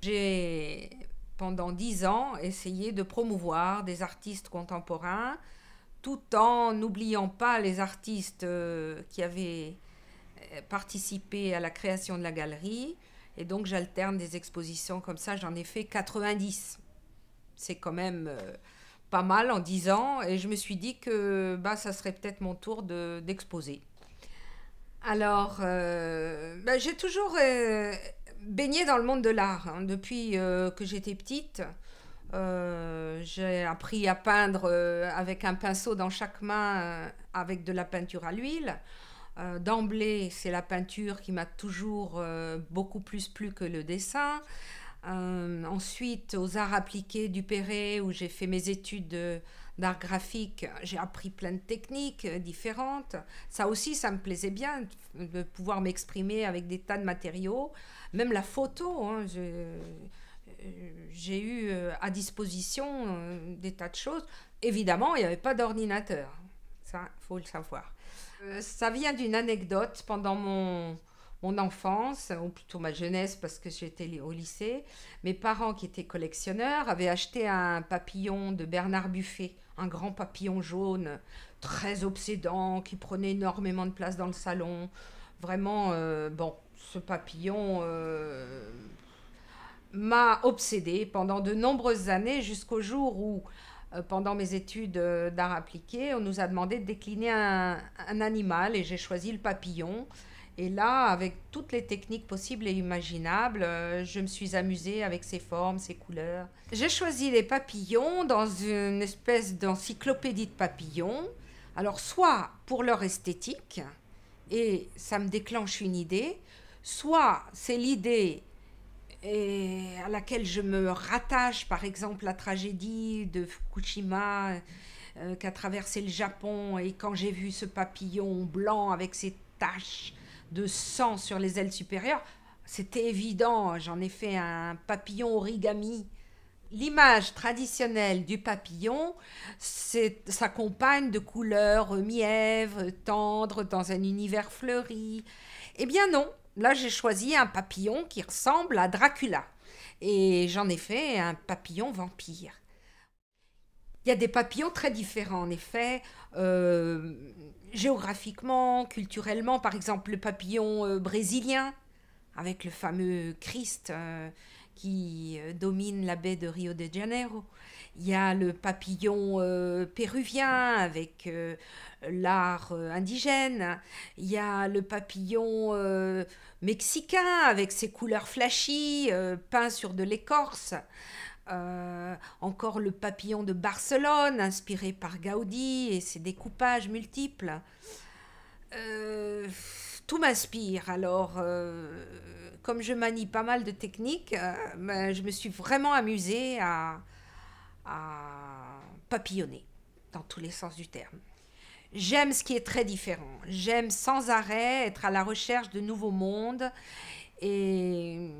J'ai pendant dix ans essayé de promouvoir des artistes contemporains tout en n'oubliant pas les artistes euh, qui avaient euh, participé à la création de la galerie. Et donc j'alterne des expositions comme ça, j'en ai fait 90. C'est quand même euh, pas mal en dix ans et je me suis dit que bah, ça serait peut-être mon tour d'exposer. Alors, bah, j'ai toujours baignée dans le monde de l'art hein. depuis euh, que j'étais petite. Euh, j'ai appris à peindre euh, avec un pinceau dans chaque main, avec de la peinture à l'huile. D'emblée, c'est la peinture qui m'a toujours beaucoup plus plu que le dessin. Euh, ensuite, aux arts appliqués du Perret, où j'ai fait mes études d'art graphique, j'ai appris plein de techniques euh, différentes. Ça aussi, ça me plaisait bien de pouvoir m'exprimer avec des tas de matériaux. Même la photo, hein, euh, j'ai eu à disposition des tas de choses. Évidemment, il n'y avait pas d'ordinateur. Ça, il faut le savoir. ça vient d'une anecdote pendant mon mon enfance, ou plutôt ma jeunesse parce que j'étais au lycée, mes parents qui étaient collectionneurs avaient acheté un papillon de Bernard Buffet, un grand papillon jaune, très obsédant, qui prenait énormément de place dans le salon. Vraiment, euh, bon, ce papillon euh, m'a obsédée pendant de nombreuses années jusqu'au jour où euh, pendant mes études d'art appliqué, on nous a demandé de décliner un animal et j'ai choisi le papillon. Et là, avec toutes les techniques possibles et imaginables, euh, je me suis amusée avec ses formes, ses couleurs. J'ai choisi les papillons dans une espèce d'encyclopédie de papillons. Alors, soit pour leur esthétique, et ça me déclenche une idée, soit c'est l'idée à laquelle je me rattache, par exemple, la tragédie de Fukushima euh, qui a traversé le Japon, et quand j'ai vu ce papillon blanc avec ses taches de sang sur les ailes supérieures, c'était évident. J'en ai fait un papillon origami. L'image traditionnelle du papillon c'est s'accompagne de couleurs mièvres, tendre, dans un univers fleuri. Eh bien non, là j'ai choisi un papillon qui ressemble à Dracula. Et j'en ai fait un papillon vampire. Il y a des papillons très différents, en effet, euh, géographiquement, culturellement, par exemple le papillon euh, brésilien, avec le fameux Christ euh, qui domine la baie de Rio de Janeiro. Il y a le papillon péruvien avec l'art indigène. Il y a le papillon mexicain avec ses couleurs flashy, peint sur de l'écorce. Euh, encore le papillon de Barcelone, inspiré par Gaudi et ses découpages multiples. Euh, tout m'inspire. Alors, euh, comme je manie pas mal de techniques, ben, je me suis vraiment amusée à, à papillonner dans tous les sens du terme. J'aime ce qui est très différent. J'aime sans arrêt être à la recherche de nouveaux mondes et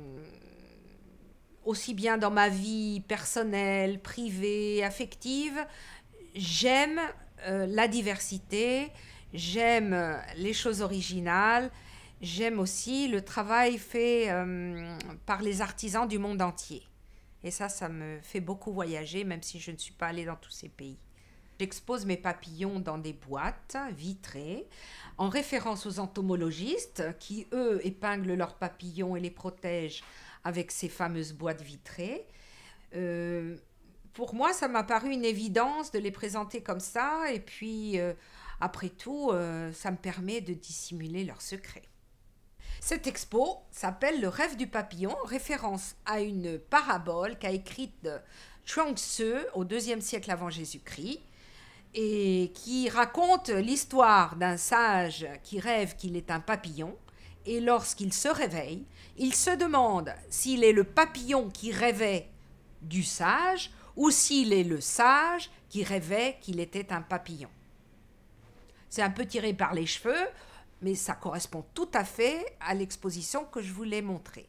aussi bien dans ma vie personnelle, privée, affective, j'aime euh, la diversité, j'aime euh, les choses originales, j'aime aussi le travail fait euh, par les artisans du monde entier. Et ça, ça me fait beaucoup voyager, même si je ne suis pas allée dans tous ces pays. J'expose mes papillons dans des boîtes vitrées, en référence aux entomologistes qui, eux, épinglent leurs papillons et les protègent avec ces fameuses boîtes vitrées. Euh, pour moi, ça m'a paru une évidence de les présenter comme ça, et puis, euh, après tout, euh, ça me permet de dissimuler leurs secrets. Cette expo s'appelle Le rêve du papillon, référence à une parabole qu'a écrite Chuang Tzu au IIe siècle avant Jésus-Christ, et qui raconte l'histoire d'un sage qui rêve qu'il est un papillon et lorsqu'il se réveille, il se demande s'il est le papillon qui rêvait du sage ou s'il est le sage qui rêvait qu'il était un papillon. C'est un peu tiré par les cheveux, mais ça correspond tout à fait à l'exposition que je voulais montrer.